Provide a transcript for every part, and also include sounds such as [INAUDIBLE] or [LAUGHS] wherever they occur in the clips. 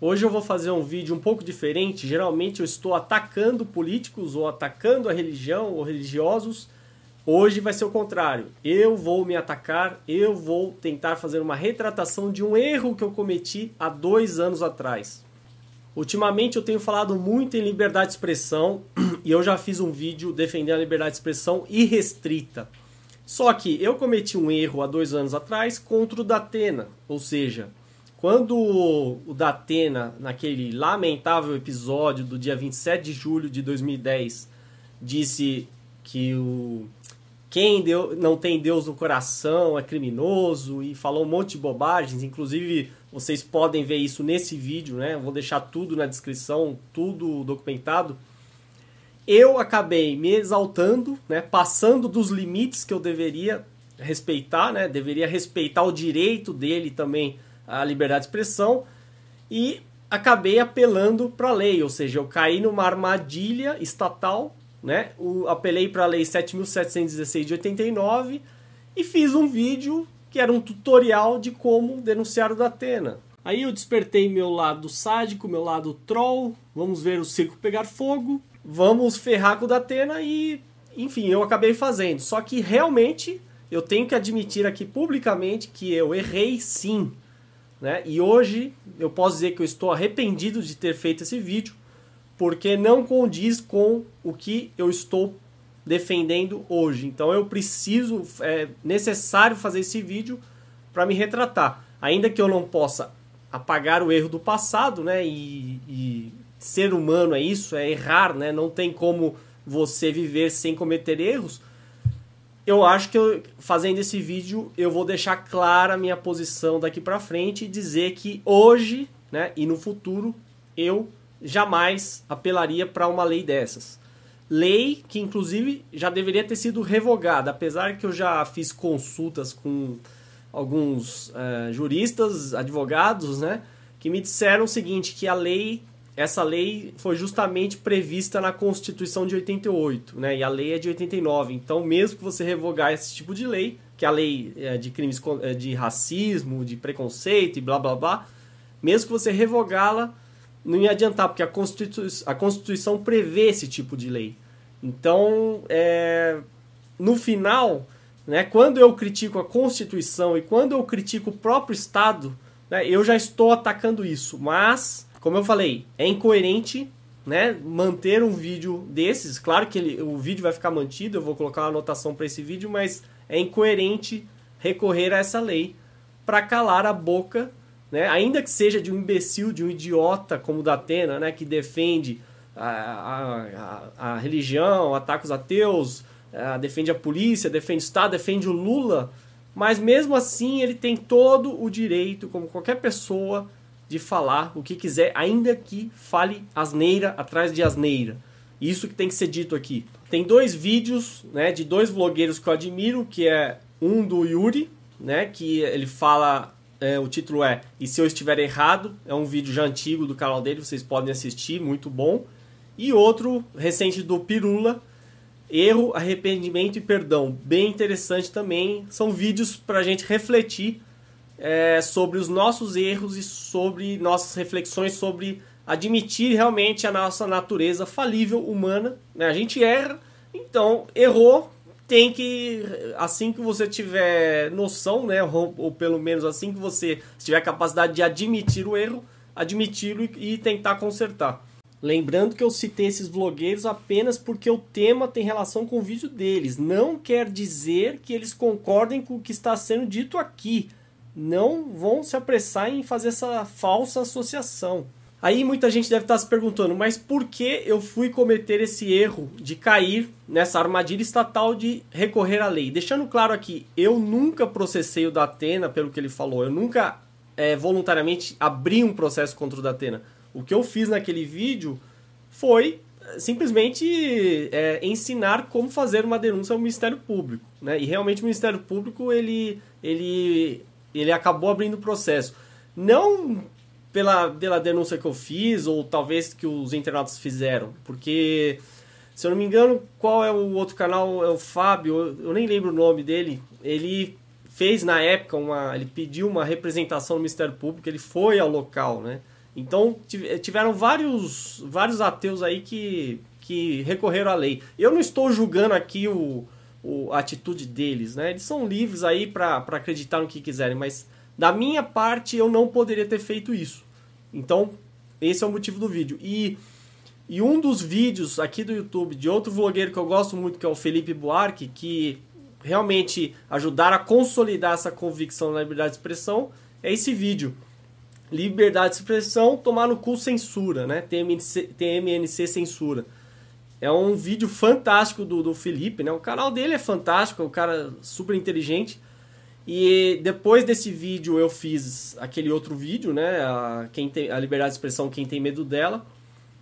Hoje eu vou fazer um vídeo um pouco diferente. Geralmente eu estou atacando políticos ou atacando a religião ou religiosos. Hoje vai ser o contrário. Eu vou me atacar, eu vou tentar fazer uma retratação de um erro que eu cometi há dois anos atrás. Ultimamente eu tenho falado muito em liberdade de expressão [CLEARS THROAT] e eu já fiz um vídeo defendendo a liberdade de expressão irrestrita. Só que eu cometi um erro há dois anos atrás contra o Datena, ou seja, quando o Datena, naquele lamentável episódio do dia 27 de julho de 2010, disse que o quem deu, não tem Deus no coração é criminoso e falou um monte de bobagens, inclusive vocês podem ver isso nesse vídeo, né? Vou deixar tudo na descrição, tudo documentado. Eu acabei me exaltando, né? Passando dos limites que eu deveria respeitar, né? Deveria respeitar o direito dele também a liberdade de expressão e acabei apelando para a lei, ou seja, eu caí numa armadilha estatal, né? O, apelei para a lei 7716 de 89 e fiz um vídeo que era um tutorial de como denunciar o Datena. Aí eu despertei meu lado sádico, meu lado troll, vamos ver o circo pegar fogo, vamos ferrar com o Datena e enfim, eu acabei fazendo. Só que realmente eu tenho que admitir aqui publicamente que eu errei sim. Né? E hoje eu posso dizer que eu estou arrependido de ter feito esse vídeo, porque não condiz com o que eu estou defendendo hoje. Então eu preciso, é necessário fazer esse vídeo para me retratar. Ainda que eu não possa apagar o erro do passado, né? E, e ser humano é isso, é errar, né? Não tem como você viver sem cometer erros eu acho que eu, fazendo esse vídeo eu vou deixar clara a minha posição daqui para frente e dizer que hoje, né, e no futuro, eu jamais apelaria para uma lei dessas. Lei que inclusive já deveria ter sido revogada, apesar que eu já fiz consultas com alguns eh, juristas, advogados, né, que me disseram o seguinte, que a lei essa lei foi justamente prevista na Constituição de 88, né? E a lei é de 89. Então, mesmo que você revogar esse tipo de lei, que é a lei é, de crimes é, de racismo, de preconceito e blá blá blá, mesmo que você revogá-la, não ia adiantar, porque a Constituição, a Constituição prevê esse tipo de lei. Então, é, no final, né, quando eu critico a Constituição e quando eu critico o próprio Estado, né, eu já estou atacando isso, mas como eu falei, é incoerente né, manter um vídeo desses. Claro que ele, o vídeo vai ficar mantido, eu vou colocar uma anotação para esse vídeo, mas é incoerente recorrer a essa lei para calar a boca, né, ainda que seja de um imbecil, de um idiota como o da Atena, né, que defende a, a, a religião, ataca os ateus, a, defende a polícia, defende o Estado, defende o Lula, mas mesmo assim ele tem todo o direito, como qualquer pessoa, de falar o que quiser, ainda que fale asneira atrás de asneira. Isso que tem que ser dito aqui. Tem dois vídeos, né, de dois vlogueiros que eu admiro, que é um do Yuri, né, que ele fala, é, o título é E se eu estiver errado, é um vídeo já antigo do canal dele, vocês podem assistir, muito bom. E outro recente do Pirula, Erro, Arrependimento e Perdão, bem interessante também. São vídeos para a gente refletir é, sobre os nossos erros e sobre nossas reflexões sobre admitir realmente a nossa natureza falível humana. Né? A gente erra, então errou, tem que assim que você tiver noção, né, ou, ou pelo menos assim que você tiver capacidade de admitir o erro, admiti-lo e, e tentar consertar. Lembrando que eu citei esses blogueiros apenas porque o tema tem relação com o vídeo deles. Não quer dizer que eles concordem com o que está sendo dito aqui não vão se apressar em fazer essa falsa associação. Aí muita gente deve estar se perguntando, mas por que eu fui cometer esse erro de cair nessa armadilha estatal de recorrer à lei? Deixando claro aqui, eu nunca processei o Datena pelo que ele falou, eu nunca é, voluntariamente abri um processo contra o Datena. O que eu fiz naquele vídeo foi é, simplesmente é, ensinar como fazer uma denúncia ao Ministério Público, né? E realmente o Ministério Público ele ele ele acabou abrindo o processo. Não pela, pela denúncia que eu fiz, ou talvez que os internautas fizeram, porque, se eu não me engano, qual é o outro canal? É o Fábio, eu nem lembro o nome dele. Ele fez na época uma. Ele pediu uma representação no Ministério Público, ele foi ao local, né? Então eh, tiveram vários, vários ateus aí que, que recorreram à lei. Eu não estou julgando aqui o, o, a atitude deles, né? Eles são livres aí para acreditar no que quiserem, mas da minha parte eu não poderia ter feito isso. Então, esse é o motivo do vídeo. E, e um dos vídeos aqui do YouTube de outro vlogueiro que eu gosto muito, que é o Felipe Buarque, que realmente ajudaram a consolidar essa convicção na liberdade de expressão, é esse vídeo. Liberdade de expressão, tomar no cu censura, né? TMNC, TMNC censura. É um vídeo fantástico do, do Felipe, né? O canal dele é fantástico, é um cara super inteligente. E depois desse vídeo eu fiz aquele outro vídeo, né? A, quem tem, a liberdade de expressão, quem tem medo dela.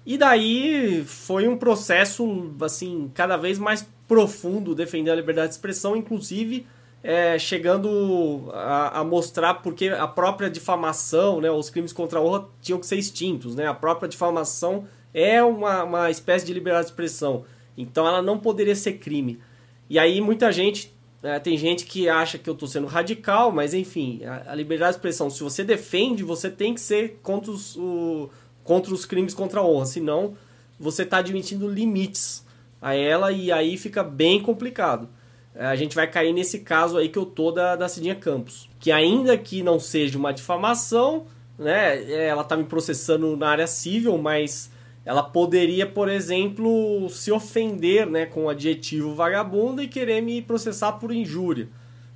E daí foi um processo, assim, cada vez mais profundo defender a liberdade de expressão, inclusive é, chegando a, a, mostrar porque a própria difamação, né? Os crimes contra a honra tinham que ser extintos, né? A própria difamação é uma, uma espécie de liberdade de expressão. Então ela não poderia ser crime. E aí muita gente, né, tem gente que acha que eu estou sendo radical, mas enfim, a, a, liberdade de expressão, se você defende, você tem que ser contra os, o, contra os crimes contra a honra, senão você está admitindo limites a ela e aí fica bem complicado. É, a gente vai cair nesse caso aí que eu tô da, da Cidinha Campos. Que ainda que não seja uma difamação, né? Ela tá me processando na área civil, mas ela poderia, por exemplo, se ofender né, com o adjetivo vagabundo e querer me processar por injúria.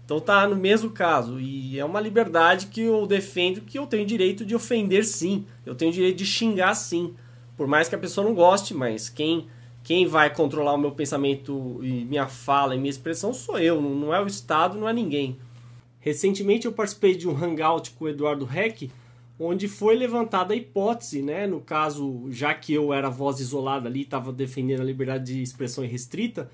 Então tá no mesmo caso. E é uma liberdade que eu defendo que eu tenho direito de ofender sim. Eu tenho direito de xingar sim. Por mais que a pessoa não goste, mas quem quem vai controlar o meu pensamento e minha fala e minha expressão sou eu, não é o Estado, não é ninguém. Recentemente eu participei de um hangout com o Eduardo Reck onde foi levantada a hipótese, né? No caso, já que eu era voz isolada ali, estava defendendo a liberdade de expressão irrestrita,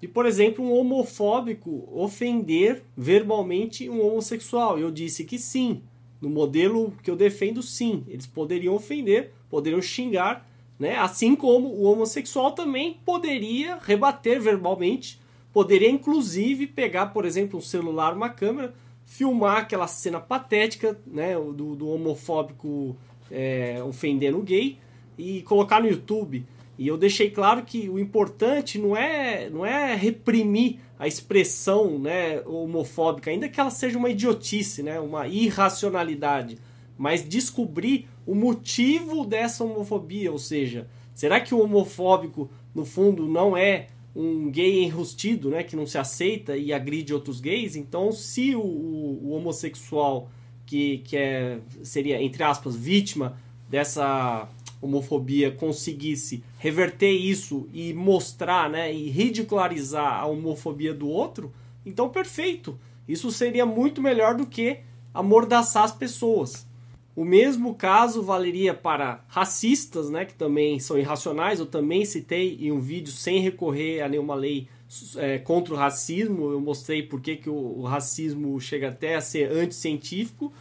de, por exemplo, um homofóbico ofender verbalmente um homossexual. Eu disse que sim, no modelo que eu defendo, sim, eles poderiam ofender, poderiam xingar, né? Assim como o homossexual também poderia rebater verbalmente, poderia inclusive pegar, por exemplo, um celular, uma câmera filmar aquela cena patética, né, do, do homofóbico é, ofendendo o gay e colocar no YouTube. E eu deixei claro que o importante não é, não é reprimir a expressão né, homofóbica, ainda que ela seja uma idiotice, né, uma irracionalidade, mas descobrir o motivo dessa homofobia, ou seja, será que o homofóbico, no fundo, não é um gay enrustido, né, que não se aceita e agride outros gays. Então, se o, o, o homossexual que, que é, seria, entre aspas, vítima dessa homofobia conseguisse reverter isso e mostrar, né, e ridicularizar a homofobia do outro, então perfeito. Isso seria muito melhor do que amordaçar as pessoas. O mesmo caso valeria para racistas, né, que também são irracionais. Eu também citei em um vídeo sem recorrer a nenhuma lei é, contra o racismo. Eu mostrei por que o, o racismo chega até a ser anticientífico.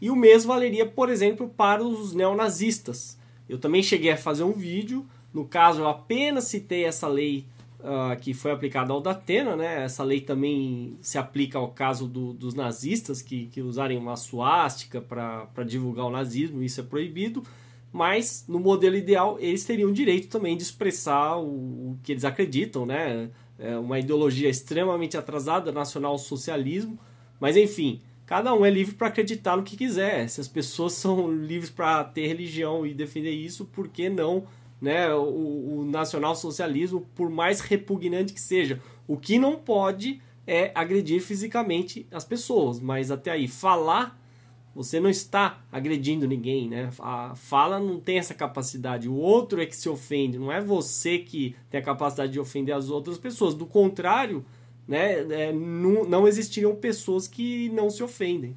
E o mesmo valeria, por exemplo, para os neonazistas. Eu também cheguei a fazer um vídeo. No caso, eu apenas citei essa lei uh, que foi aplicada ao Datena, né? Essa lei também se aplica ao caso do, dos nazistas que, que usarem uma suástica para divulgar o nazismo, isso é proibido. Mas no modelo ideal eles teriam direito também de expressar o, o que eles acreditam, né? É uma ideologia extremamente atrasada, nacional socialismo, mas enfim, cada um é livre para acreditar no que quiser. Se as pessoas [LAUGHS] são livres para ter religião e defender isso, por que não? né, o, o nacionalsocialismo, por mais repugnante que seja. O que não pode é agredir fisicamente as pessoas, mas até aí falar você não está agredindo ninguém, né? A fala não tem essa capacidade. O outro é que se ofende, não é você que tem a capacidade de ofender as outras pessoas. Do contrário, né? É, não, não existiriam pessoas que não se ofendem.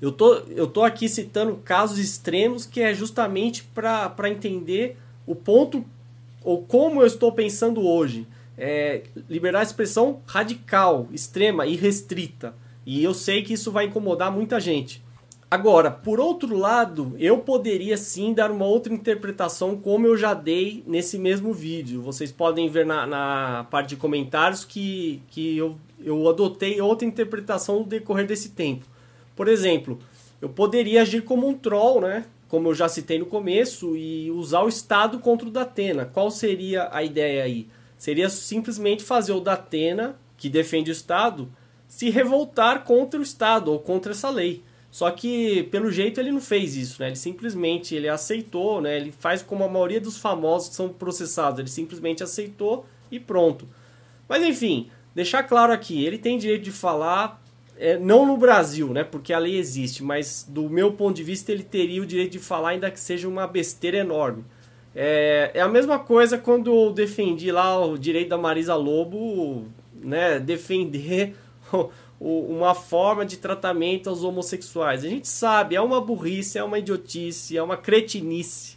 Eu tô, eu tô aqui citando casos extremos que é justamente para entender o ponto ou como eu estou pensando hoje. É, liberar a expressão radical, extrema e restrita. E eu sei que isso vai incomodar muita gente. Agora, por outro lado, eu poderia sim dar uma outra interpretação, como eu já dei nesse mesmo vídeo. Vocês podem ver na, na parte de comentários que, que eu, eu adotei outra interpretação no decorrer desse tempo. Por exemplo, eu poderia agir como um troll, né? como eu já citei no começo, e usar o Estado contra o Datena. Qual seria a ideia aí? Seria simplesmente fazer o Datena, que defende o Estado, se revoltar contra o Estado ou contra essa lei. Só que, pelo jeito, ele não fez isso, né? Ele simplesmente ele aceitou, né? Ele faz como a maioria dos famosos que são processados. Ele simplesmente aceitou e pronto. Mas, enfim, deixar claro aqui, ele tem direito de falar, é, não no Brasil, né? Porque a lei existe, mas do meu ponto de vista ele teria o direito de falar, ainda que seja uma besteira enorme. É, é a mesma coisa quando eu defendi lá o direito da Marisa Lobo, né? Defender [LAUGHS] uma forma de tratamento aos homossexuais. A gente sabe, é uma burrice, é uma idiotice, é uma cretinice,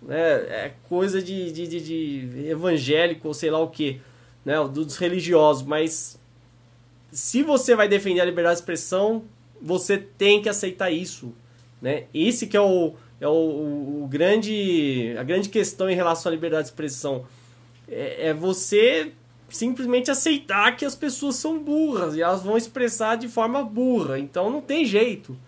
né? É coisa de, de, de, de evangélico ou sei lá o que, né? Dos religiosos, mas se você vai defender a liberdade de expressão, você tem que aceitar isso, né? Esse que é o, é o, o grande, a grande questão em relação à liberdade de expressão. é, é você simplesmente aceitar que as pessoas são burras e elas vão expressar de forma burra, então não tem jeito.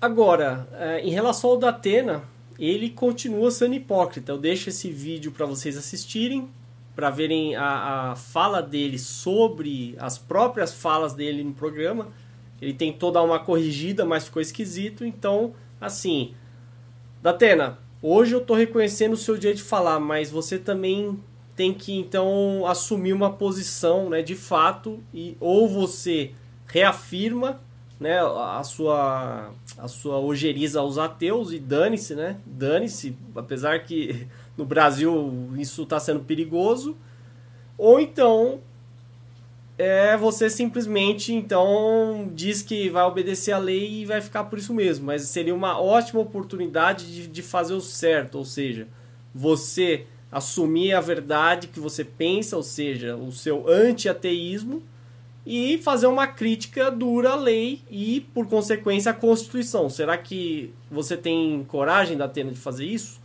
Agora, é, em relação ao da Atena, ele continua sendo hipócrita. Eu deixo esse vídeo para vocês assistirem, para verem a, a fala dele sobre as próprias falas dele no programa. Ele tentou dar uma corrigida, mas ficou esquisito. Então, assim, Datena, hoje eu estou reconhecendo o seu dia de falar, mas você também tem que então assumir uma posição, né, de fato, e ou você reafirma, né, a sua a sua ojeriza aos ateus e dane-se, né? Dane-se, apesar que no Brasil isso está sendo perigoso, ou então é você simplesmente então diz que vai obedecer a lei e vai ficar por isso mesmo. Mas seria uma ótima oportunidade de, de fazer o certo, ou seja, você assumir a verdade que você pensa, ou seja, o seu anti-ateísmo, e fazer uma crítica dura à lei e, por consequência, à Constituição. Será que você tem coragem da Atena de fazer isso?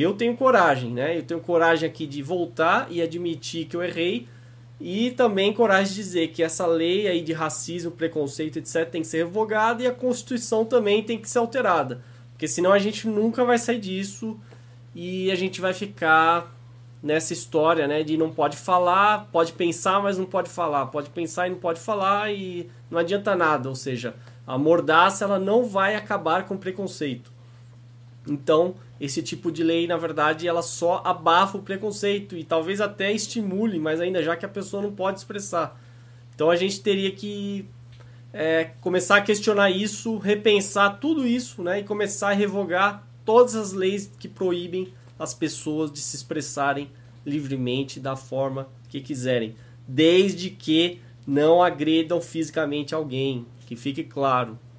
eu tenho coragem, né? Eu tenho coragem aqui de voltar e admitir que eu errei e também coragem de dizer que essa lei aí de racismo, preconceito, etc, tem que ser revogada e a Constituição também tem que ser alterada, porque senão a gente nunca vai sair disso e a gente vai ficar nessa história, né, de não pode falar, pode pensar, mas não pode falar, pode pensar e não pode falar e não adianta nada, ou seja, a mordaça ela não vai acabar com preconceito. Então, esse tipo de lei, na verdade, ela só abafa o preconceito e talvez até estimule, mas ainda já que a pessoa não pode expressar. Então a gente teria que é, começar a questionar isso, repensar tudo isso, né, e começar a revogar todas as leis que proíbem as pessoas de se expressarem livremente da forma que quiserem, desde que não agredam fisicamente alguém, que fique claro.